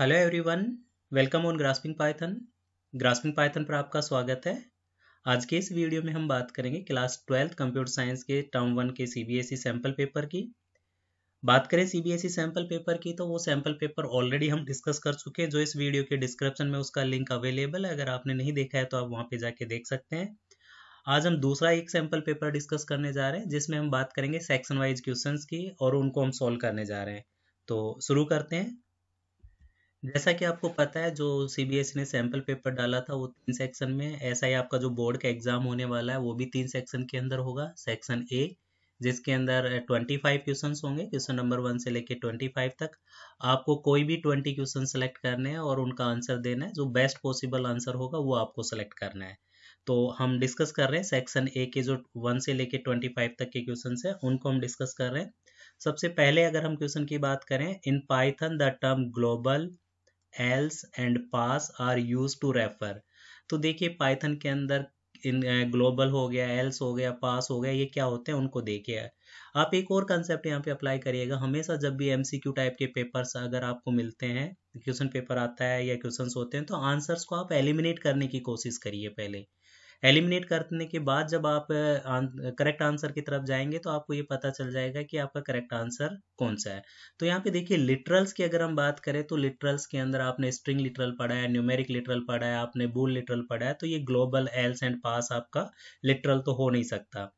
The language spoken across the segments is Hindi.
Hello everyone welcome on grasping Python grasping Python पर आपका स्वागत है आज के इस वीडियो में हम बात करेंगे क्लास ट्वेल्थ कंप्यूटर साइंस के टर्म वन के सीबीएसई सैंपल पेपर की बात करें सीबीएसई सैंपल पेपर की तो वो सैंपल पेपर ऑलरेडी हम डिस्कस कर चुके हैं जो इस वीडियो के डिस्क्रिप्शन में उसका लिंक अवेलेबल है अगर आपने नहीं देखा है तो आप वहाँ पर जाके देख सकते हैं आज हम दूसरा एक सैंपल पेपर डिस्कस करने जा रहे हैं जिसमें हम बात करेंगे सेक्शन वाइज क्वेश्चन की और उनको हम सॉल्व करने जा रहे हैं तो शुरू करते हैं जैसा कि आपको पता है जो सीबीएसई e ने सैंपल पेपर डाला था वो तीन सेक्शन में ऐसा ही आपका जो बोर्ड का एग्जाम होने वाला है वो भी तीन सेक्शन के अंदर होगा सेक्शन ए जिसके अंदर 25 क्वेश्चन होंगे क्वेश्चन नंबर वन से लेके 25 तक आपको कोई भी 20 क्वेश्चन सेलेक्ट करने हैं और उनका आंसर देना है जो बेस्ट पॉसिबल आंसर होगा वो आपको सेलेक्ट करना है तो हम डिस्कस कर रहे हैं सेक्शन ए के जो वन से लेके 25 तक के क्वेश्चन है उनको हम डिस्कस कर रहे हैं सबसे पहले अगर हम क्वेश्चन की बात करें in Python the term global else and pass are use to refer तो देखिए पाइथन के अंदर इन ग्लोबल हो गया एल्स हो गया पास हो गया ये क्या होते हैं उनको देखिए आप एक और कंसेप्ट यहाँ पे अप्लाई करिएगा हमेशा जब भी एमसीक्यू टाइप के पेपर्स अगर आपको मिलते हैं क्वेश्चन पेपर आता है या क्वेश्चन होते हैं तो आंसर्स को आप एलिमिनेट करने की कोशिश करिए पहले एलिमिनेट करने के बाद जब आप करेक्ट आंसर की तरफ जाएंगे तो आपको ये पता चल जाएगा कि आपका करेक्ट आंसर कौन सा है तो यहाँ पे देखिए लिटरल्स की अगर हम बात करें तो लिटरल्स के अंदर आपने स्ट्रिंग लिटरल पढ़ा है न्यूमेरिक लिटरल पढ़ा है आपने बूल लिटरल पढ़ा है तो ये ग्लोबल एल्स एंड पास आपका लिटरल तो हो नहीं सकता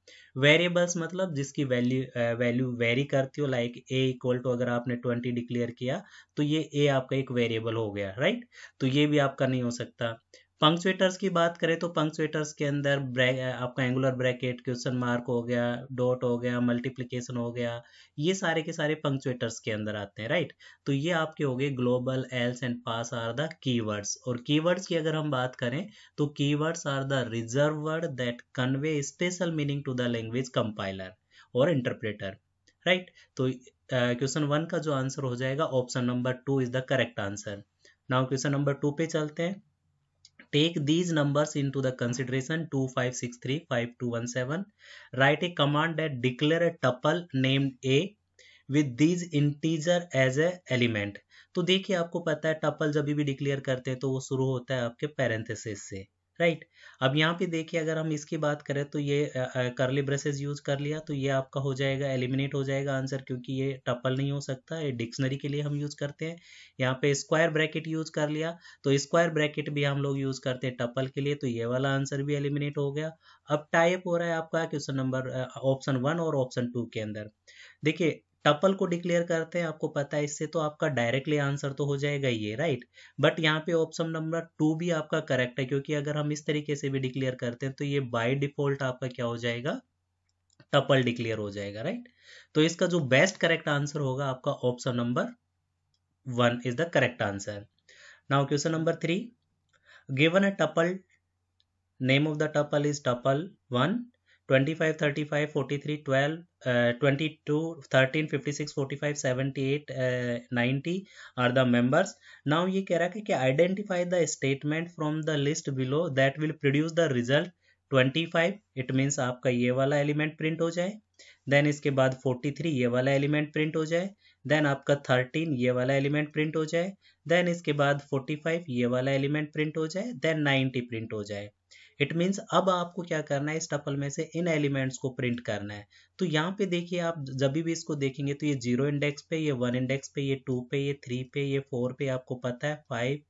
वेरिएबल्स मतलब जिसकी वैल्यू वैल्यू वेरी करती हो लाइक ए इक्वल टू अगर आपने ट्वेंटी डिक्लेयर किया तो ये ए आपका एक वेरिएबल हो गया राइट तो ये भी आपका नहीं हो सकता पंक्चुएटर्स की बात करें तो पंक्चुएटर्स के अंदर ब्रैक आपका एंगुलर ब्रैकेट क्वेश्चन मार्क हो गया डॉट हो गया मल्टीप्लिकेशन हो गया ये सारे के सारे पंक्चुएटर्स के अंदर आते हैं राइट तो ये आपके हो गए global else and pass are the keywords और कीवर्ड्स की अगर हम बात करें तो keywords are the reserve word that convey special meaning to the language compiler और इंटरप्रेटर राइट तो क्वेश्चन वन का जो आंसर हो जाएगा option number two is the correct answer now question number two पे चलते हैं Take these numbers into the consideration 25635217. Write a command that declare a tuple named a with these integer as a element. तो देखिए आपको पता है टपल जब भी डिक्लेयर करते हैं तो वो शुरू होता है आपके पैरेंथेसिस से राइट अब यहाँ पे देखिए अगर हम इसकी बात करें तो ये करली ब्रशेज यूज कर लिया तो ये आपका हो जाएगा एलिमिनेट हो जाएगा आंसर क्योंकि ये टपल नहीं हो सकता ये डिक्शनरी के लिए हम यूज करते हैं यहाँ पे स्क्वायर ब्रैकेट यूज कर लिया तो स्क्वायर ब्रैकेट भी हम लोग यूज करते हैं टपल के लिए तो ये वाला आंसर भी एलिमिनेट हो गया अब टाइप हो रहा है आपका क्वेश्चन नंबर ऑप्शन वन और ऑप्शन टू के अंदर देखिये टपल को डिक्लेयर करते हैं आपको पता है इससे तो आपका डायरेक्टली आंसर तो हो जाएगा ये राइट बट यहाँ पे ऑप्शन नंबर टू भी आपका करेक्ट है क्योंकि अगर हम इस तरीके से भी डिक्लेयर करते हैं तो ये बाय डिफॉल्ट आपका क्या हो जाएगा टपल डिक्लेयर हो जाएगा राइट तो इसका जो बेस्ट करेक्ट आंसर होगा आपका option number one is the correct answer now question number three given a tuple name of the tuple is tuple one twenty five thirty five forty three twelve twenty two thirteen fifty six forty five seventy eight ninety are the members now ये कह रहा है कि identify the statement from the list below that will produce the result twenty five it means आपका ये वाला एलिमेंट प्रिंट हो जाए देन इसके बाद फोर्टी थ्री ये वाला एलिमेंट प्रिंट हो जाए देन आपका थर्टीन ये वाला एलिमेंट प्रिंट हो जाए देन इसके बाद फोर्टी फाइव ये वाला एलिमेंट प्रिंट हो जाए देन नाइन्टी प्रिंट हो जाए इट मीन्स अब आपको क्या करना है इस टपल में से इन एलिमेंट्स को प्रिंट करना है तो यहाँ पे देखिए आप जब भी इसको देखेंगे तो ये जीरो इंडेक्स पे ये वन इंडेक्स पे ये टू पे ये थ्री पे ये फोर पे आपको पता है फाइव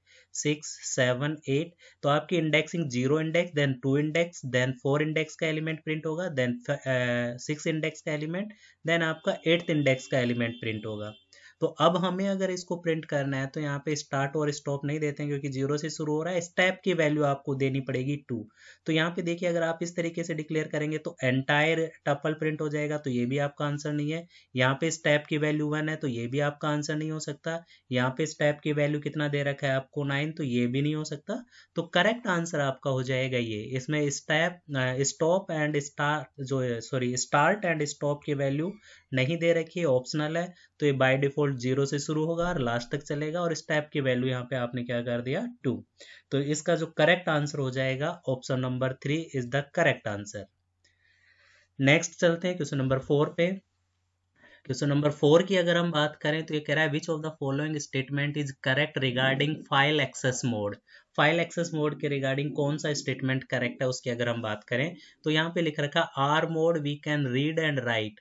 सिक्स सेवन एट तो आपकी indexing zero index then two index then four index का एलिमेंट प्रिंट होगा देन सिक्स इंडेक्स का एलिमेंट देन आपका एट्थ इंडेक्स का एलिमेंट प्रिंट होगा तो अब हमें अगर इसको प्रिंट करना है तो यहाँ पे स्टार्ट और स्टॉप नहीं देते हैं क्योंकि जीरो से शुरू हो रहा है स्टेप की वैल्यू आपको देनी पड़ेगी टू तो यहाँ पे देखिए अगर आप इस तरीके से डिक्लेयर करेंगे तो एंटायर टपल प्रिंट हो जाएगा तो ये भी आपका आंसर नहीं है यहाँ पे स्टेप की वैल्यू वन है तो ये भी आपका आंसर नहीं हो सकता यहाँ पे स्टेप की वैल्यू कितना दे रखा है आपको नाइन तो ये भी नहीं हो सकता तो करेक्ट आंसर आपका हो जाएगा ये इसमें स्टेप स्टॉप एंड स्टार्ट जो सॉरी स्टार्ट एंड स्टॉप की वैल्यू नहीं दे रखी है ऑप्शनल है तो ये बाय डिफॉल्ट जीरो से शुरू होगा और लास्ट तक चलेगा और इस टाइप की वैल्यू यहाँ पे आपने क्या कर दिया टू तो इसका जो करेक्ट आंसर हो जाएगा option number three is the correct answer next चलते हैं क्वेश्चन नंबर फोर पे क्वेश्चन नंबर फोर की अगर हम बात करें तो ये कह रहा है which of the following statement is correct regarding file access mode file access mode के रिगार्डिंग कौन सा स्टेटमेंट करेक्ट है उसकी अगर हम बात करें तो यहाँ पे लिख रखा R mode we can read and write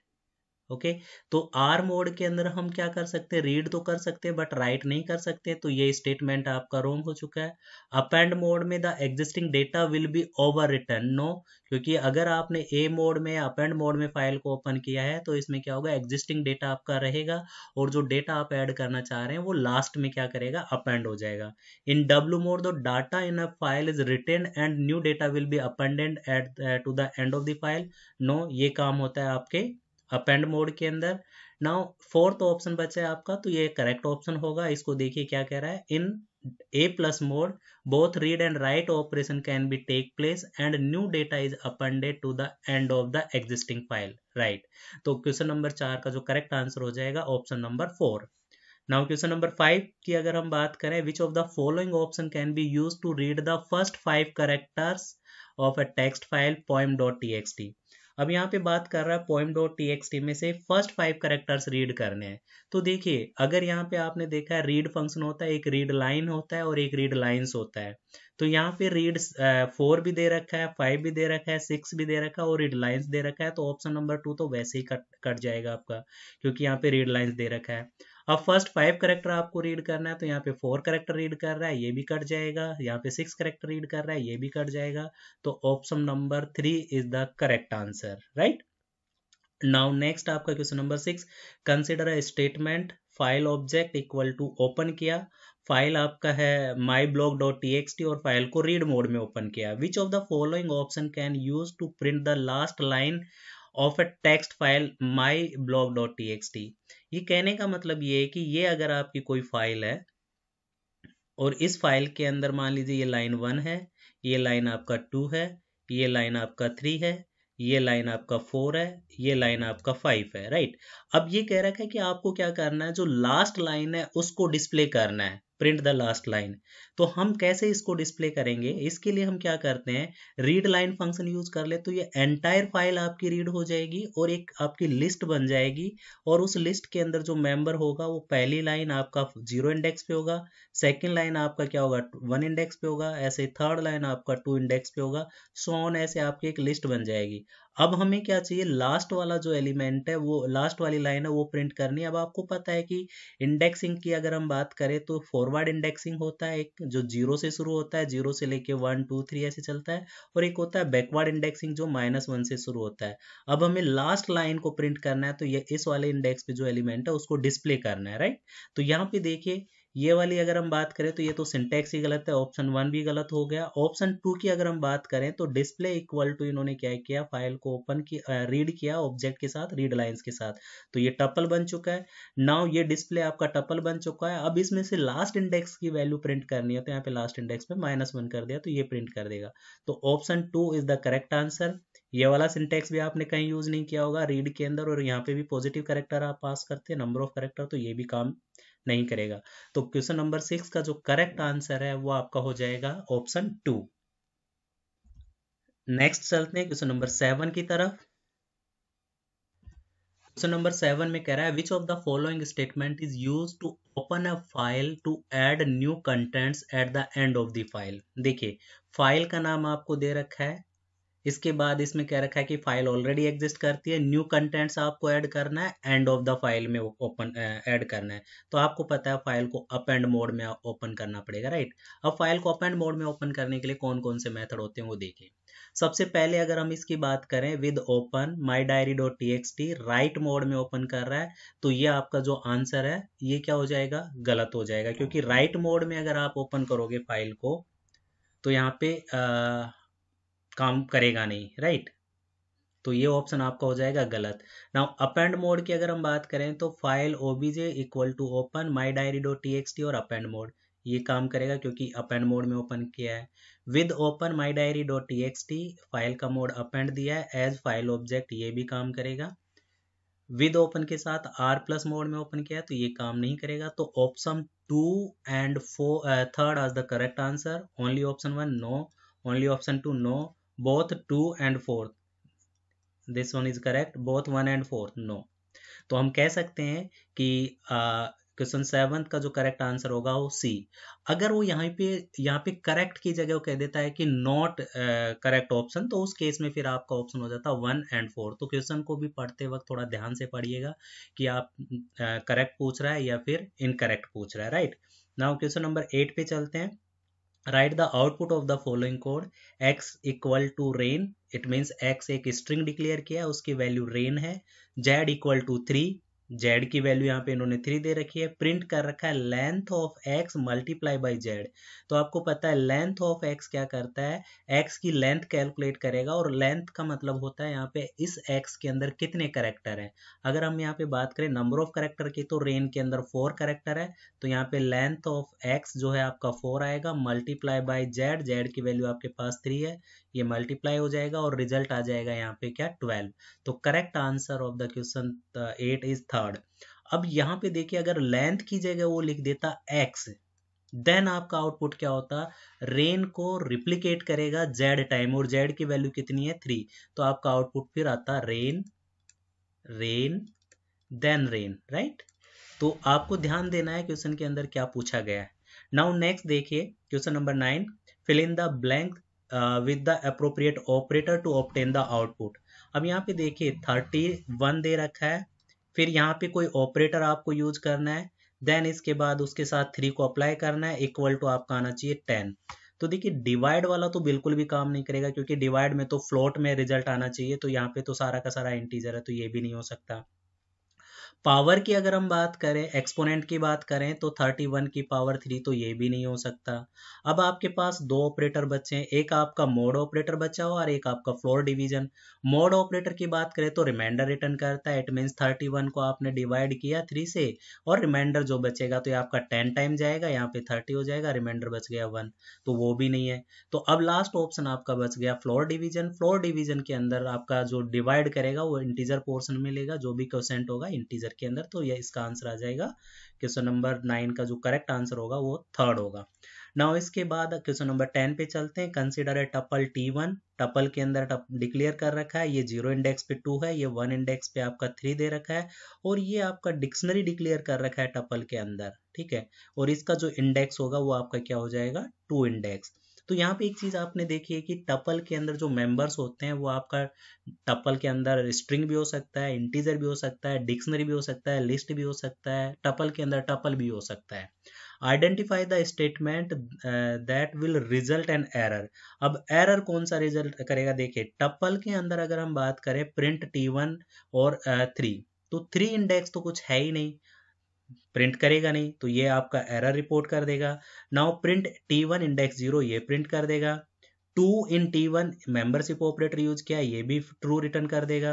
okay तो आर मोड के अंदर हम क्या कर सकते हैं रीड तो कर सकते हैं बट राइट नहीं कर सकते तो ये स्टेटमेंट आपका रोंग हो चुका है अप एंड मोड में the existing data will be overwritten no क्योंकि अगर आपने ए मोड में अप एंड मोड में फाइल को ओपन किया है तो इसमें क्या होगा एग्जिस्टिंग डेटा आपका रहेगा और जो डेटा आप एड करना चाह रहे हैं वो लास्ट में क्या करेगा अप एंड हो जाएगा in W mode the data in a file is written and new data will be appended at to the end of the file no ये काम होता है आपके अपेंड मोड के अंदर नाउ फोर्थ ऑप्शन बचा है आपका तो ये करेक्ट ऑप्शन होगा इसको देखिए क्या कह रहा है in A plus mode both read and write operation can be take place and new data is appended to the end of the existing file right तो क्वेश्चन नंबर चार का जो करेक्ट आंसर हो जाएगा option number four now question number five की अगर हम बात करें which of the following option can be use to read the first five characters of a text file point dot T X T अब यहाँ पे बात कर रहा है पोएम डॉट टी में से फर्स्ट फाइव करेक्टर्स रीड करने हैं तो देखिए अगर यहाँ पे आपने देखा है रीड फंक्शन होता है एक रीड लाइन होता है और एक रीड लाइन्स होता है तो यहाँ पे रीड फोर भी दे रखा है फाइव भी दे रखा है सिक्स भी दे रखा है और रीड लाइन्स दे रखा है तो ऑप्शन नंबर टू तो वैसे ही कट कट जाएगा आपका क्योंकि यहाँ पे रीड लाइन्स दे रखा है अब फर्स्ट फाइव करेक्टर आपको रीड करना है तो यहाँ पे फोर करेक्टर रीड कर रहा है ये भी कट जाएगा यहाँ पे सिक्स करेक्टर रीड कर रहा है ये भी कट जाएगा तो option number three is the correct answer right now next आपका question number six consider a statement file object equal to open किया फाइल आपका है my blog dot T X T और फाइल को रीड मोड में ओपन किया which of the following option can use to print the last line of a text file my blog dot T X T ये कहने का मतलब ये है कि ये अगर आपकी कोई फाइल है और इस फाइल के अंदर मान लीजिए ये लाइन वन है ये लाइन आपका टू है ये लाइन आपका थ्री है ये लाइन आपका फोर है ये लाइन आपका फाइव है राइट अब ये कह रखा है कि आपको क्या करना है जो लास्ट लाइन है उसको डिस्प्ले करना है प्रिंट द लास्ट लाइन तो हम कैसे इसको डिस्प्ले करेंगे इसके लिए हम क्या करते हैं रीड लाइन फंक्शन यूज कर ले तो ये एंटायर फाइल आपकी रीड हो जाएगी और एक आपकी लिस्ट बन जाएगी और उस लिस्ट के अंदर जो मेंबर होगा वो पहली लाइन आपका जीरो इंडेक्स पे होगा सेकेंड लाइन आपका क्या होगा वन इंडेक्स पे होगा ऐसे थर्ड लाइन आपका टू इंडेक्स पे होगा सोन ऐसे आपकी एक लिस्ट बन जाएगी अब हमें क्या चाहिए लास्ट वाला जो एलिमेंट है वो लास्ट वाली लाइन है वो प्रिंट करनी है अब आपको पता है कि इंडेक्सिंग की अगर हम बात करें तो फॉरवर्ड इंडेक्सिंग होता है एक जो जीरो से शुरू होता है जीरो से लेके वन टू थ्री ऐसे चलता है और एक होता है बैकवर्ड इंडेक्सिंग जो माइनस वन से शुरू होता है अब हमें लास्ट लाइन को प्रिंट करना है तो ये इस वाले इंडेक्स पे जो एलिमेंट है उसको डिस्प्ले करना है राइट तो यहाँ पे देखिए ये वाली अगर हम बात करें तो ये तो सिंटेक्स ही गलत है ऑप्शन वन भी गलत हो गया ऑप्शन टू की अगर हम बात करें तो डिस्प्ले इक्वल टू इन्होंने क्या किया फाइल को ओपन की रीड किया ऑब्जेक्ट के साथ रीड लाइंस के साथ तो ये टपल बन चुका है नाउ ये डिस्प्ले आपका टपल बन चुका है अब इसमें से लास्ट इंडेक्स की वैल्यू प्रिंट करनी है तो यहाँ पे लास्ट इंडेक्स पे माइनस वन कर दिया तो ये प्रिंट कर देगा तो option two is the correct answer ये वाला सिंटेक्स भी आपने कहीं यूज नहीं किया होगा रीड के अंदर और यहाँ पे भी पॉजिटिव करेक्टर आप पास करते हैं नंबर ऑफ करेक्टर तो ये भी काम नहीं करेगा तो क्वेश्चन नंबर सिक्स का जो करेक्ट आंसर है वो आपका हो जाएगा ऑप्शन टू नेक्स्ट चलते हैं क्वेश्चन नंबर सेवन की तरफ क्वेश्चन नंबर सेवन में कह रहा है which of the following statement is use to open a file to add new contents at the end of the file देखिए फाइल का नाम आपको दे रखा है इसके बाद इसमें कह रखा है कि फाइल ऑलरेडी एग्जिस्ट करती है न्यू कंटेंट्स आपको ऐड करना है एंड ऑफ द फाइल में ओपन ऐड करना है तो आपको पता है फाइल को अप एंड मोड में ओपन करना पड़ेगा राइट अब फाइल को अप एंड मोड में ओपन करने के लिए कौन कौन से मेथड होते हैं वो देखें सबसे पहले अगर हम इसकी बात करें with open my diary dot T X T write mode में ओपन कर रहा है तो ये आपका जो आंसर है ये क्या हो जाएगा गलत हो जाएगा क्योंकि राइट मोड में अगर आप ओपन करोगे फाइल को तो यहाँ पे आ, काम करेगा नहीं राइट तो ये ऑप्शन आपका हो जाएगा गलत नाउ अपेंड मोड की अगर हम बात करें तो file OBJ equal to open my diary dot T और अपेंड मोड ये काम करेगा क्योंकि अपेंड मोड में ओपन किया है with open my diary dot T file का मोड अपेंड दिया है एज फाइल ऑब्जेक्ट ये भी काम करेगा विद ओपन के साथ आर प्लस मोड में ओपन किया है तो ये काम नहीं करेगा तो option two and four third is the correct answer only option one no only option two no both 2 and 4 this one is correct both one and fourth no तो हम कह सकते हैं कि क्वेश्चन सेवन का जो करेक्ट आंसर होगा वो सी अगर वो यहाँ पे यहाँ पे करेक्ट की जगह वो कह देता है कि नॉट करेक्ट ऑप्शन तो उस केस में फिर आपका ऑप्शन हो जाता है वन एंड फोर तो क्वेश्चन को भी पढ़ते वक्त थोड़ा ध्यान से पढ़िएगा कि आप करेक्ट uh, पूछ रहा है या फिर इनकरेक्ट पूछ रहा है right now question number eight पे चलते हैं right the output of the following code X equal to rain it means X एक स्ट्रिंग डिक्लेयर किया उसकी वैल्यू रेन है Z equal to three Z की वैल्यू यहाँ पे इन्होंने थ्री दे रखी है प्रिंट कर रखा है length of X multiply by Z तो आपको पता है लेंथ ऑफ एक्स क्या करता है एक्स की लेंथ कैलकुलेट करेगा और लेंथ का मतलब होता है यहाँ पे इस एक्स के अंदर कितने करेक्टर है अगर हम यहाँ पे बात करें नंबर ऑफ करेक्टर की तो रेन के अंदर फोर करेक्टर है तो यहाँ पे लेंथ ऑफ एक्स जो है आपका फोर आएगा मल्टीप्लाई बाई जेड जेड की वैल्यू आपके पास थ्री है ये मल्टीप्लाई हो जाएगा और रिजल्ट आ जाएगा यहाँ पे क्या ट्वेल्व तो correct answer of the question eight is third अब यहाँ पे देखिए अगर लेंथ की जगह वो लिख देता एक्स देन आपका आउटपुट क्या होता रेन को रिप्लीकेट करेगा जेड टाइम और जेड की वैल्यू कितनी है थ्री तो आपका आउटपुट फिर आता rain rain then rain right तो आपको ध्यान देना है क्वेश्चन के अंदर क्या पूछा गया है नाउ नेक्स्ट देखिए question number nine fill in the blank with the appropriate operator to obtain the output अब यहाँ पे देखिए थर्टी वन दे रखा है फिर यहाँ पे कोई ऑपरेटर आपको यूज करना है देन इसके बाद उसके साथ थ्री को अप्लाई करना है इक्वल टू आपका आना चाहिए टेन तो देखिए डिवाइड वाला तो बिल्कुल भी काम नहीं करेगा क्योंकि डिवाइड में तो फ्लोट में रिजल्ट आना चाहिए तो यहाँ पे तो सारा का सारा इंटीजर है तो ये भी नहीं हो सकता पावर की अगर हम बात करें एक्सपोनेंट की बात करें तो थर्टी वन की पावर थ्री तो ये भी नहीं हो सकता अब आपके पास दो ऑपरेटर बचे हैं एक आपका मोड ऑपरेटर बचा हो और एक आपका फ्लोर डिवीजन मोड ऑपरेटर की बात करें तो रिमाइंडर रिटर्न करता है इट मीन्स थर्टी वन को आपने डिवाइड किया थ्री से और रिमाइंडर जो बचेगा तो ये आपका टेन टाइम जाएगा यहाँ पे थर्टी हो जाएगा रिमाइंडर बच गया वन तो वो भी नहीं है तो अब लास्ट ऑप्शन आपका बच गया फ्लोर डिवीजन फ्लोर डिवीजन के अंदर आपका जो डिवाइड करेगा वो इंटीजर पोर्सन मिलेगा जो भी क्वेश्चन होगा इंटीजर आंसर के अंदर तो ये इसका आंसर आ जाएगा क्वेश्चन नंबर नाइन का जो करेक्ट आंसर होगा वो थर्ड होगा नाउ इसके बाद क्वेश्चन नंबर टेन पे चलते हैं consider a tuple T one tuple के अंदर डिक्लेयर कर रखा है ये जीरो इंडेक्स पे टू है ये वन इंडेक्स पे आपका थ्री दे रखा है और ये आपका डिक्शनरी डिक्लेयर कर रखा है टपल के अंदर ठीक है और इसका जो इंडेक्स होगा वो आपका क्या हो जाएगा टू इंडेक्स तो यहाँ पे एक चीज़ आपने देखी है कि टपल के अंदर जो मेंबर्स होते हैं वो आपका टपल के अंदर स्ट्रिंग भी हो सकता है इंटीजर भी हो सकता है डिक्शनरी भी हो सकता है लिस्ट भी हो सकता है टपल के अंदर टपल भी हो सकता है identify the statement that will result an error अब एरर कौन सा रिजल्ट करेगा देखिए टपल के अंदर अगर हम बात करें प्रिंट टी वन और थ्री uh, तो थ्री इंडेक्स तो कुछ है ही नहीं प्रिंट करेगा नहीं तो ये आपका एरर रिपोर्ट कर देगा now print T one index zero ये प्रिंट कर देगा two in T one membership operator use किया ये भी ट्रू रिटर्न कर देगा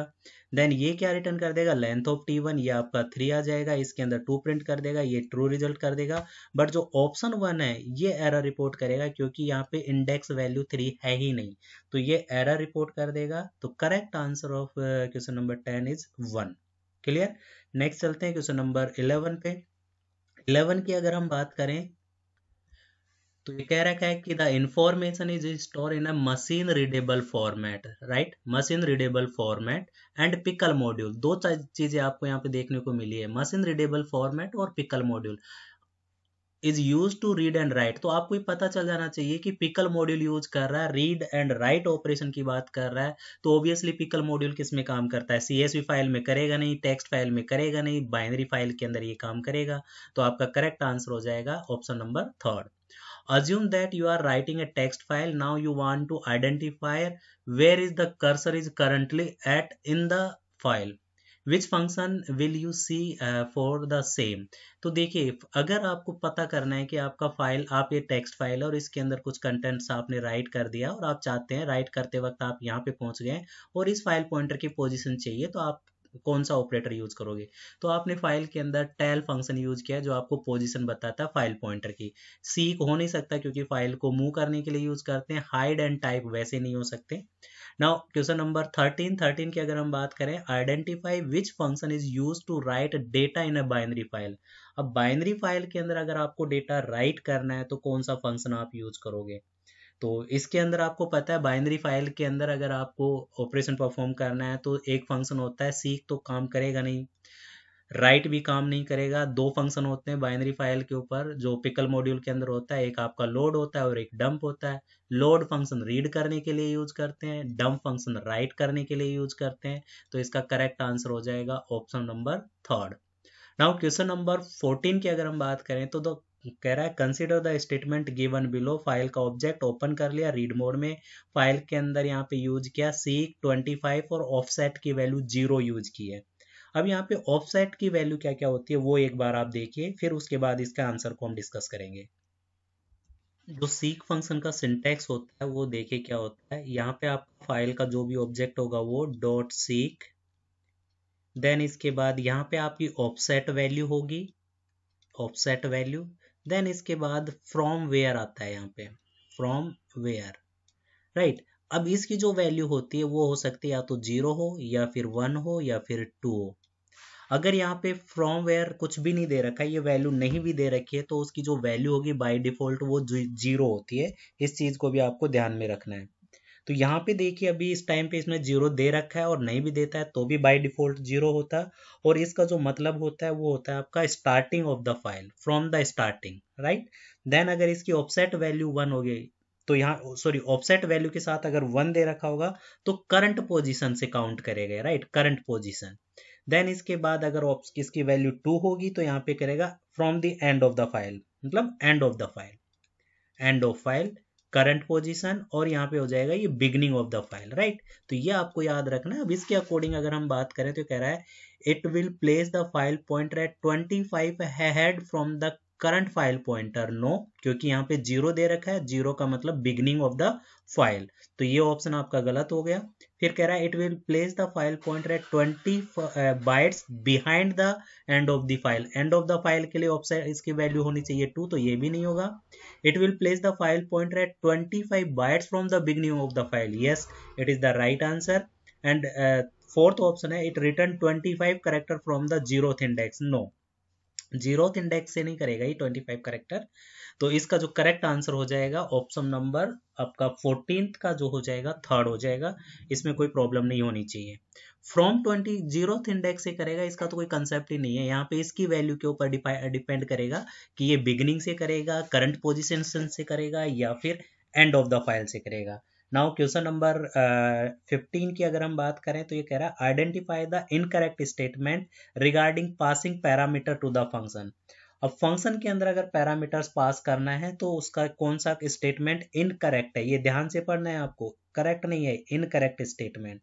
देन ये क्या रिटर्न कर देगा लेंथ ऑफ टी वन ये आपका थ्री आ जाएगा इसके अंदर टू प्रिंट कर देगा ये ट्रू रिजल्ट कर देगा बट जो ऑप्शन वन है ये एरर रिपोर्ट करेगा क्योंकि यहाँ पे इंडेक्स वैल्यू थ्री है ही नहीं तो ये एरर रिपोर्ट कर देगा तो correct answer of question number ten is one clear next चलते हैं क्वेश्चन नंबर इलेवन पे इलेवन की अगर हम बात करें तो ये कह रखा है कि the information is store in a machine readable format right machine readable format and pickle module दो चीजें आपको यहाँ पे देखने को मिली है मशीन रीडेबल फॉर्मेट और pickle module is use to read and write तो आपको ये पता चल जाना चाहिए कि पिकल मॉड्यूल यूज कर रहा है रीड एंड राइट ऑपरेशन की बात कर रहा है तो ऑब्वियसली पिकल मॉड्यूल किस में काम करता है सीएसवी फाइल में करेगा नहीं टेक्स्ट फाइल में करेगा नहीं बाइनरी फाइल के अंदर ये काम करेगा तो आपका करेक्ट आंसर हो जाएगा option number third assume that you are writing a text file now you want to identify where is the cursor is currently at in the file which function will you see for the same तो देखिए अगर आपको पता करना है कि आपका फाइल आप ये टेक्स्ट फाइल है और इसके अंदर कुछ कंटेंट्स आपने राइट कर दिया और आप चाहते हैं राइट करते वक्त आप यहाँ पे पहुंच गए और इस फाइल पॉइंटर की पोजिशन चाहिए तो आप कौन सा ऑपरेटर यूज करोगे तो आपने फाइल के अंदर टेल फंक्शन यूज किया जो आपको पोजीशन बताता है फाइल पॉइंटर की सीक हो नहीं सकता क्योंकि फाइल को मूव करने के लिए यूज करते हैं हाइड एंड टाइप वैसे नहीं हो सकते now question number thirteen thirteen की अगर हम बात करें identify which function is use to write data in a binary file अब बाइनरी फाइल के अंदर अगर आपको डेटा राइट करना है तो कौन सा फंक्शन आप यूज करोगे तो इसके अंदर आपको पता है बाइनरी फाइल के अंदर अगर आपको ऑपरेशन परफॉर्म करना है तो एक फंक्शन होता है सीख तो काम करेगा नहीं राइट भी काम नहीं करेगा दो फंक्शन होते हैं बाइनरी फाइल के ऊपर जो पिकल मॉड्यूल के अंदर होता है एक आपका लोड होता है और एक डंप होता है लोड फंक्शन रीड करने के लिए यूज करते हैं डंप फंक्शन राइट करने के लिए यूज करते हैं तो इसका करेक्ट आंसर हो जाएगा option number third now question number fourteen की अगर हम बात करें तो दो कह रहा है consider the statement given below file का ऑब्जेक्ट ओपन कर लिया रीड मोड में फाइल के अंदर यहाँ पे यूज किया सीक फाइव और ऑफसेट की वैल्यू जीरो यूज की है अब यहाँ पे ऑफसेट की वैल्यू क्या क्या होती है वो एक बार आप देखिए फिर उसके बाद इसका आंसर को हम डिस्कस करेंगे जो सीक फंक्शन का सिंटेक्स होता है वो देखिए क्या होता है यहाँ पे आपका फाइल का जो भी ऑब्जेक्ट होगा वो डॉट सीक देन इसके बाद यहाँ पे आपकी ऑफसेट वैल्यू होगी ऑफसेट वैल्यू देन इसके बाद फ्रॉम वेयर आता है यहाँ पे फ्रॉम वेयर राइट अब इसकी जो वैल्यू होती है वो हो सकती है या तो जीरो हो या फिर वन हो या फिर टू हो अगर यहाँ पे फ्रॉम वेयर कुछ भी नहीं दे रखा है ये वैल्यू नहीं भी दे रखी है तो उसकी जो वैल्यू होगी बाय डिफॉल्ट वो जीरो होती है इस चीज़ को भी आपको ध्यान में रखना है तो यहाँ पे देखिए अभी इस टाइम पे इसमें जीरो दे रखा है और नहीं भी देता है तो भी बाय डिफॉल्ट जीरो होता है और इसका जो मतलब होता है वो होता है आपका starting of the file from the starting right then अगर इसकी ऑफसेट वैल्यू वन हो गई तो यहाँ सॉरी ऑफसेट वैल्यू के साथ अगर वन दे रखा होगा तो करंट पोजिशन से काउंट करेगा राइट करंट पोजिशन देन इसके बाद अगर इसकी वैल्यू टू होगी तो यहाँ पे करेगा from the end of the file मतलब end of the file end of file current position और यहाँ पे हो जाएगा ये beginning of the file right तो ये आपको याद रखना है अब इसके अकॉर्डिंग अगर हम बात करें तो कह रहा है it will place the file pointer at twenty five head from the current file pointer no क्योंकि यहाँ पे जीरो दे रखा है जीरो का मतलब बिगनिंग ऑफ द फाइल तो ये ऑप्शन आपका गलत हो गया फिर कह रहा है it will place the file pointer at twenty bytes behind the end of the file end of the file के लिए ऑप्शन इसकी वैल्यू होनी चाहिए टू तो ये भी नहीं होगा it will place the file pointer at twenty five bytes from the beginning of the file yes it is the right answer and fourth option है it return twenty five character from the zero index no zeroth index से नहीं करेगा ये ट्वेंटी फाइव करेक्टर तो इसका जो करेक्ट आंसर हो जाएगा ऑप्शन नंबर आपका फोर्टीन का जो हो जाएगा थर्ड हो जाएगा इसमें कोई प्रॉब्लम नहीं होनी चाहिए फ्रॉम ट्वेंटी जीरोथ इंडेक्स से करेगा इसका तो कोई कंसेप्ट ही नहीं है यहाँ पे इसकी वैल्यू के ऊपर डिपेंड करेगा कि ये बिगिनिंग से करेगा करंट पोजिशन से करेगा या फिर एंड ऑफ द फाइल से करेगा नाउ क्वेश्चन नंबर फिफ्टीन की अगर हम बात करें तो ये कह रहा है identify the incorrect statement regarding passing parameter to the function अब फंक्शन के अंदर अगर पैरामीटर्स पास करना है तो उसका कौन सा स्टेटमेंट इनकरेक्ट है ये ध्यान से पढ़ना है आपको करेक्ट नहीं है इनकरेक्ट स्टेटमेंट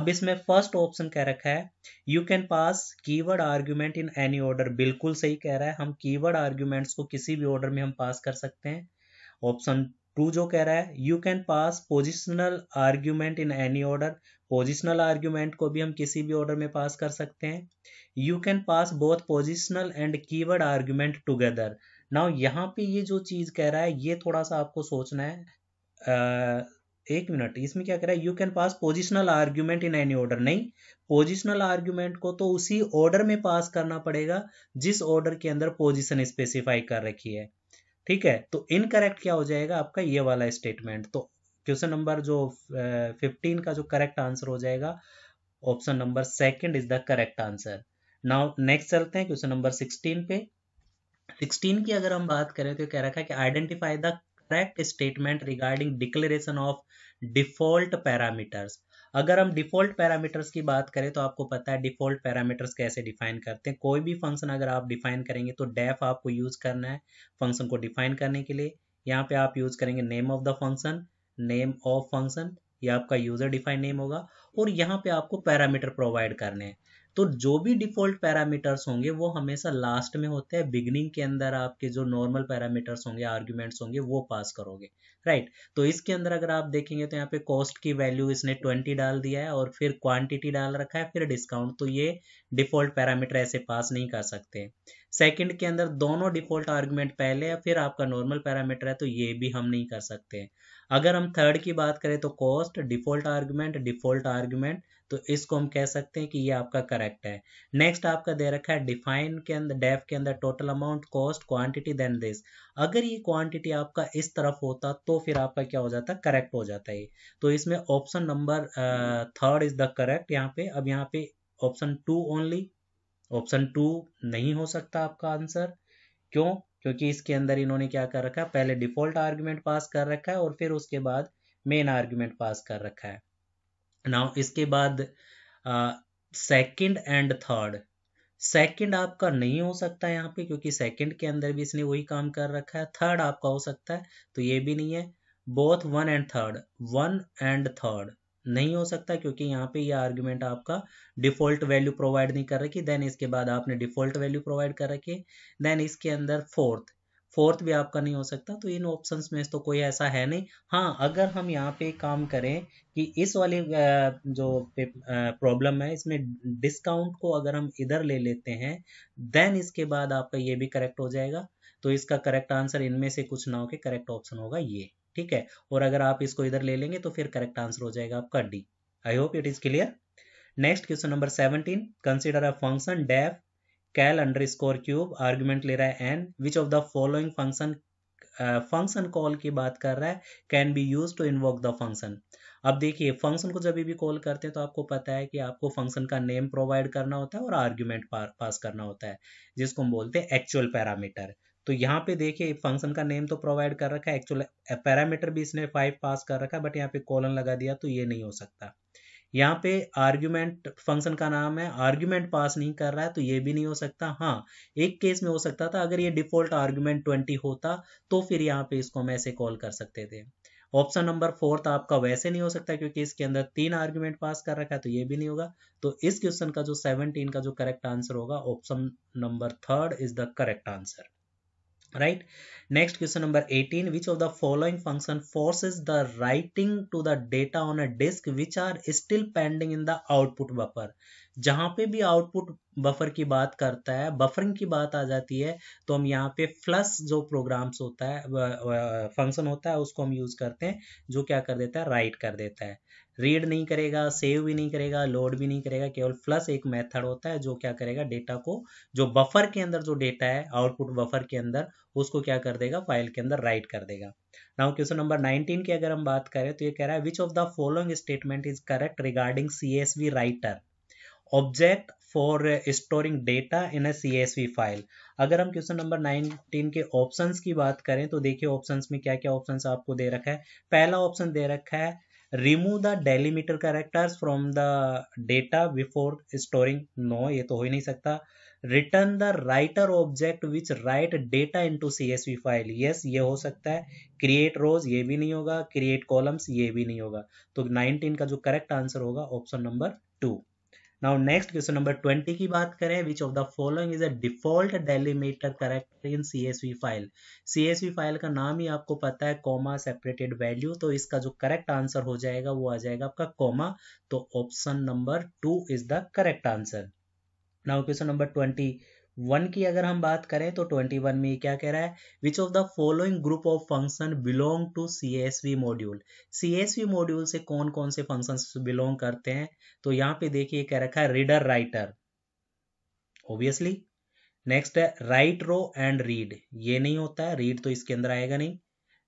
अब इसमें फर्स्ट ऑप्शन कह रखा है you can pass keyword argument in any order बिल्कुल सही कह रहा है हम कीवर्ड आर्ग्यूमेंट्स को किसी भी ऑर्डर में हम पास कर सकते हैं ऑप्शन ट्रू जो कह रहा है you can pass positional argument in any order positional argument को भी हम किसी भी ऑर्डर में पास कर सकते हैं you can pass both positional and keyword argument together now यहाँ पे ये जो चीज़ कह रहा है ये थोड़ा सा आपको सोचना है uh, एक मिनट इसमें क्या कह रहा है you can pass positional argument in any order नहीं पोजिशनल आर्ग्यूमेंट को तो उसी ऑर्डर में पास करना पड़ेगा जिस ऑर्डर के अंदर पोजिशन स्पेसिफाई कर रखी है ठीक है तो इनकरेक्ट क्या हो जाएगा आपका ये वाला स्टेटमेंट तो क्वेश्चन नंबर जो फिफ्टीन का जो करेक्ट आंसर हो जाएगा option number second is the correct answer now next चलते हैं क्वेश्चन नंबर सिक्सटीन पे सिक्सटीन की अगर हम बात करें तो कह रखा है कि identify the correct statement regarding declaration of default parameters अगर हम डिफॉल्ट पैरामीटर्स की बात करें तो आपको पता है डिफॉल्ट पैरामीटर्स कैसे डिफाइन करते हैं कोई भी फंक्शन अगर आप डिफाइन करेंगे तो डेफ आपको यूज करना है फंक्शन को डिफाइन करने के लिए यहाँ पे आप यूज करेंगे name of the function name of function ये आपका यूजर डिफाइन नेम होगा और यहाँ पे आपको पैरामीटर प्रोवाइड करने हैं तो जो भी डिफॉल्ट पैरामीटर्स होंगे वो हमेशा लास्ट में होते हैं बिगनिंग के अंदर आपके जो नॉर्मल पैरामीटर्स होंगे आर्ग्यूमेंट्स होंगे वो पास करोगे राइट तो इसके अंदर अगर आप देखेंगे तो यहाँ पे कॉस्ट की वैल्यू इसने ट्वेंटी डाल दिया है और फिर क्वांटिटी डाल रखा है फिर डिस्काउंट तो ये डिफॉल्ट पैरामीटर ऐसे पास नहीं कर सकते सेकंड के अंदर दोनों डिफॉल्ट आर्ग्यूमेंट पहले है फिर आपका नॉर्मल पैरामीटर है तो ये भी हम नहीं कर सकते अगर हम थर्ड की बात करें तो cost default argument default argument तो इसको हम कह सकते हैं कि ये आपका करेक्ट है नेक्स्ट आपका दे रखा है डिफाइन के अंदर डेफ के अंदर total amount cost quantity then this अगर ये क्वांटिटी आपका इस तरफ होता तो फिर आपका क्या हो जाता करेक्ट हो जाता है तो इसमें option number third is the correct यहाँ पे अब यहाँ पे option two only option two नहीं हो सकता आपका आंसर क्यों क्योंकि इसके अंदर इन्होंने क्या कर रखा है पहले डिफॉल्ट आर्ग्यूमेंट पास कर रखा है और फिर उसके बाद मेन आर्ग्यूमेंट पास कर रखा है नाउ इसके बाद सेकंड एंड थर्ड सेकंड आपका नहीं हो सकता यहाँ पे क्योंकि सेकंड के अंदर भी इसने वही काम कर रखा है थर्ड आपका हो सकता है तो ये भी नहीं है both one and third one and third नहीं हो सकता क्योंकि यहाँ पे ये यह आर्ग्यूमेंट आपका डिफॉल्ट वैल्यू प्रोवाइड नहीं कर रखी देन इसके बाद आपने डिफॉल्ट वैल्यू प्रोवाइड कर रखी देन इसके अंदर फोर्थ फोर्थ भी आपका नहीं हो सकता तो इन ऑप्शन में तो कोई ऐसा है नहीं हाँ अगर हम यहाँ पे काम करें कि इस वाले जो प्रॉब्लम है इसमें डिस्काउंट को अगर हम इधर ले लेते हैं देन इसके बाद आपका ये भी करेक्ट हो जाएगा तो इसका करेक्ट आंसर इनमें से कुछ ना के करेक्ट ऑप्शन होगा ये ठीक है और अगर आप इसको इधर ले लेंगे तो फिर करेक्ट आंसर हो जाएगा आपका D I hope it is clear next question number seventeen consider a function def cal underscore cube argument ले रहा है n which of the following function function call की बात कर रहा है can be use to invoke the function अब देखिए फंक्शन को जब भी कॉल करते हैं तो आपको पता है कि आपको फंक्शन का नेम प्रोवाइड करना होता है और आर्ग्यूमेंट पास करना होता है जिसको हम बोलते हैं एक्चुअल पैरामीटर तो यहाँ पे देखिए फंक्शन का नेम तो प्रोवाइड कर रखा है एक्चुअल पैरामीटर भी इसने फाइव पास कर रखा है बट यहाँ पे कॉलन लगा दिया तो ये नहीं हो सकता यहाँ पे आर्ग्यूमेंट फंक्शन का नाम है आर्ग्यूमेंट पास नहीं कर रहा है तो ये भी नहीं हो सकता हाँ एक केस में हो सकता था अगर ये डिफॉल्ट आर्ग्यूमेंट ट्वेंटी होता तो फिर यहाँ पे इसको हम ऐसे कॉल कर सकते थे ऑप्शन नंबर फोर्थ आपका वैसे नहीं हो सकता क्योंकि इसके अंदर तीन आर्ग्यूमेंट पास कर रखा है तो ये भी नहीं होगा तो इस क्वेश्चन का जो सेवनटीन का जो करेक्ट आंसर होगा option number third is the correct answer right next question number 18 which of the following function forces the writing to the data on a disk which are still pending in the output buffer जहां पे भी आउटपुट बफर की बात करता है बफरिंग की बात आ जाती है तो हम यहाँ पे फ्लस जो प्रोग्राम्स होता है फंक्शन होता है उसको हम यूज करते हैं जो क्या कर देता है राइट कर देता है रीड नहीं करेगा सेव भी नहीं करेगा लोड भी नहीं करेगा केवल प्लस एक मेथड होता है जो क्या करेगा डेटा को जो बफर के अंदर जो डेटा है आउटपुट बफर के अंदर उसको क्या कर देगा फाइल के अंदर राइट कर देगा नाउ क्वेश्चन नंबर 19 की अगर हम बात करें तो ये कह रहा है which of the following statement is correct regarding C writer object for storing data in a C file अगर हम क्वेश्चन नंबर 19 के ऑप्शंस की बात करें तो देखिए ऑप्शंस में क्या क्या ऑप्शंस आपको दे रखा है पहला ऑप्शन दे रखा है remove the delimiter characters from the data before storing no ये तो हो ही नहीं सकता return the writer object which write data in to C S V file yes ये हो सकता है क्रिएट रोज ये भी नहीं होगा क्रिएट कॉलम्स ये भी नहीं होगा तो नाइनटीन का जो करेक्ट आंसर होगा option number two now next question number twenty की बात करें which of the following is a default delimiter character in CSV file CSV file का नाम ही आपको पता है कॉमा सेपरेटेड वैल्यू तो इसका जो करेक्ट आंसर हो जाएगा वो आ जाएगा आपका कॉमा तो option number two is the correct answer now question number twenty one की अगर हम बात करें तो ट्वेंटी वन में क्या कह रहा है which of the following group of function belong to C S V module C S V module से कौन कौन से फंक्शन बिलोंग करते हैं तो यहाँ पे देखिए कह रखा है रीडर राइटर ऑब्वियसली नेक्स्ट है राइट रो एंड रीड ये नहीं होता है रीड तो इसके अंदर आएगा नहीं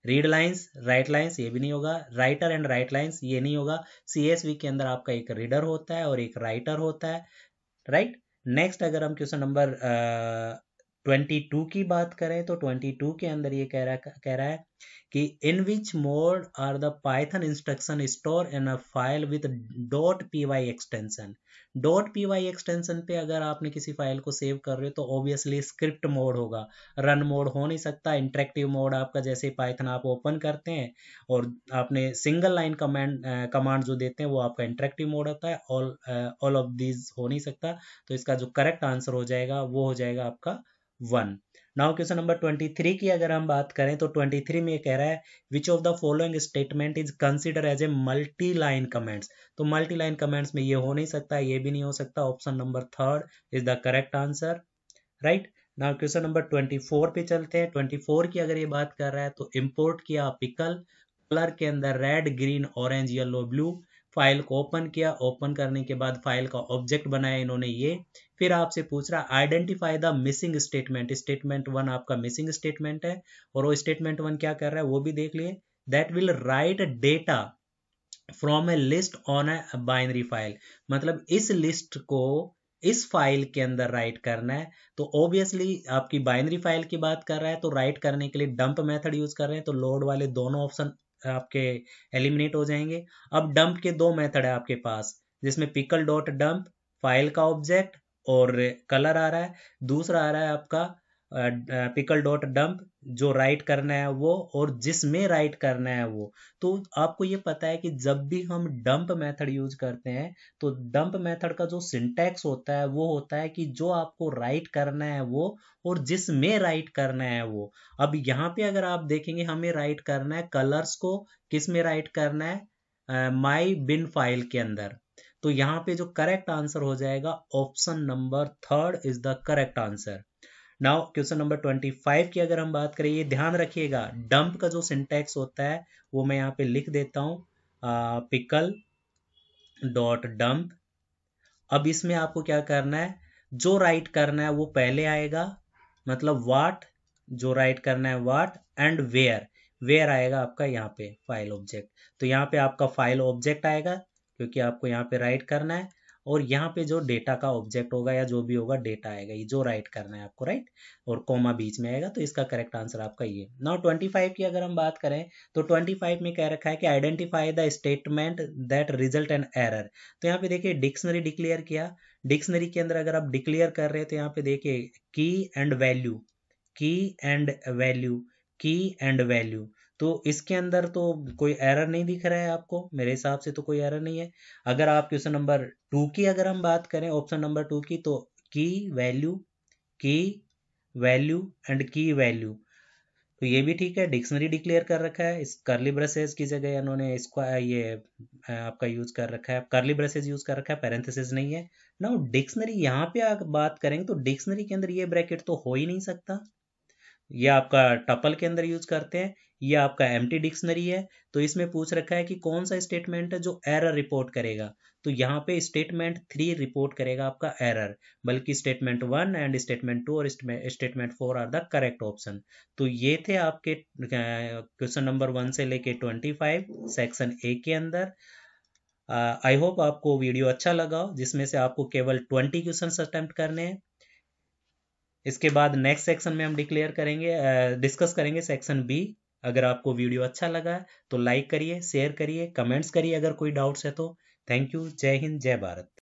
रीड लाइन्स राइट लाइन्स ये भी नहीं होगा राइटर एंड राइट लाइन्स ये नहीं होगा सी एस वी के अंदर आपका एक रीडर होता है और एक राइटर होता है राइट right? नेक्स्ट अगर हम क्वेश्चन नंबर 22 की बात करें तो 22 के अंदर ये कह रहा कह रहा है कि in which mode are the Python instruction store in a file with dot P Y extension dot P Y extension पे अगर आपने किसी फाइल को सेव कर रहे हो तो ऑब्वियसली स्क्रिप्ट मोड होगा रन मोड हो नहीं सकता इंटरेक्टिव मोड आपका जैसे पाइथन आप ओपन करते हैं और आपने सिंगल लाइन कमांड कमांड जो देते हैं वो आपका इंटरेक्टिव मोड होता है ऑल ऑल ऑफ दीज हो नहीं सकता तो इसका जो करेक्ट आंसर हो जाएगा वो हो जाएगा आपका one now question number twenty three की अगर हम बात करें तो ट्वेंटी थ्री में ये कह रहा है which of the following statement is consider as a multi line comments तो मल्टी लाइन कमेंट्स में ये हो नहीं सकता ये भी नहीं हो सकता option number third is the correct answer right now question number twenty four पे चलते हैं ट्वेंटी फोर की अगर ये बात कर रहा है तो इम्पोर्ट किया पिकल कलर के अंदर red green orange yellow blue file को ओपन किया ओपन करने के बाद फाइल का ऑब्जेक्ट बनाया इन्होंने ये फिर आपसे पूछ रहा identify the missing statement statement one आपका मिसिंग स्टेटमेंट है और वो स्टेटमेंट वन क्या कर रहा है वो भी देख लिए that will write data from a list on a binary file मतलब इस लिस्ट को इस फाइल के अंदर राइट करना है तो ऑब्वियसली आपकी बाइनरी फाइल की बात कर रहा है तो राइट करने के लिए डंप मेथड यूज कर रहे हैं तो लोड वाले दोनों ऑप्शन आपके एलिमिनेट हो जाएंगे अब डंप के दो मेथड है आपके पास जिसमें पिकल डॉट डंप फाइल का ऑब्जेक्ट और कलर आ रहा है दूसरा आ रहा है आपका पिकल डॉट डंप जो राइट करना है वो और जिसमें राइट करना है वो तो आपको ये पता है कि जब भी हम डंप मेथड यूज करते हैं तो डंप मेथड का जो सिंटैक्स होता है वो होता है कि जो आपको राइट करना है वो और जिसमें राइट करना है वो अब यहाँ पे अगर आप देखेंगे हमें राइट करना है कलर्स को किस में राइट करना है माई बिन फाइल के अंदर तो यहाँ पे जो करेक्ट आंसर हो जाएगा option number third is the correct answer now question number twenty five की अगर हम बात करें ये ध्यान रखिएगा डंप का जो सिंटेक्स होता है वो मैं यहाँ पे लिख देता हूं पिकल डॉट डंप अब इसमें आपको क्या करना है जो राइट करना है वो पहले आएगा मतलब वाट जो राइट करना है वाट एंड वेयर वेयर आएगा आपका यहाँ पे फाइल ऑब्जेक्ट तो यहाँ पे आपका फाइल ऑब्जेक्ट आएगा क्योंकि आपको यहाँ पे राइट करना है और यहाँ पे जो डेटा का ऑब्जेक्ट होगा या जो भी होगा डेटा आएगा ये जो राइट करना है आपको राइट और कोमा बीच में आएगा तो इसका करेक्ट आंसर आपका ये नाउ 25 की अगर हम बात करें तो 25 में कह रखा है कि identify the statement that result and error तो यहाँ पे देखिए डिक्शनरी डिक्लेयर किया डिक्शनरी के अंदर अगर आप डिक्लेयर कर रहे हैं तो यहाँ पे देखिए key and value key and value key and value तो इसके अंदर तो कोई एरर नहीं दिख रहा है आपको मेरे हिसाब से तो कोई एरर नहीं है अगर आप क्वेश्चन नंबर टू की अगर हम बात करें ऑप्शन नंबर टू की तो की वैल्यू की वैल्यू एंड की वैल्यू तो ये भी ठीक है डिक्शनरी डिक्लेयर कर रखा है इस करली ब्रसेज की जगह इन्होंने इसको ये आपका यूज कर रखा है करली ब्रसेज यूज कर रखा है पैरेंथेसिस नहीं है ना डिक्शनरी यहाँ पे आप बात करेंगे तो डिक्शनरी के अंदर ये ब्रैकेट तो हो ही नहीं सकता ये आपका टपल के अंदर यूज करते हैं ये आपका एम डिक्शनरी है तो इसमें पूछ रखा है कि कौन सा स्टेटमेंट है जो एरर रिपोर्ट करेगा तो यहाँ पे स्टेटमेंट थ्री रिपोर्ट करेगा आपका एरर बल्कि statement one and statement two और statement four are the correct option तो ये थे आपके क्वेश्चन नंबर वन से लेके ट्वेंटी फाइव सेक्शन ए के अंदर आई uh, होप आपको वीडियो अच्छा लगा जिसमें से आपको केवल ट्वेंटी क्वेश्चन अटैम्प्ट करने हैं इसके बाद नेक्स्ट सेक्शन में हम डिक्लेयर करेंगे डिस्कस करेंगे सेक्शन बी अगर आपको वीडियो अच्छा लगा तो लाइक करिए शेयर करिए कमेंट्स करिए अगर कोई डाउट्स है तो थैंक यू जय हिंद जय भारत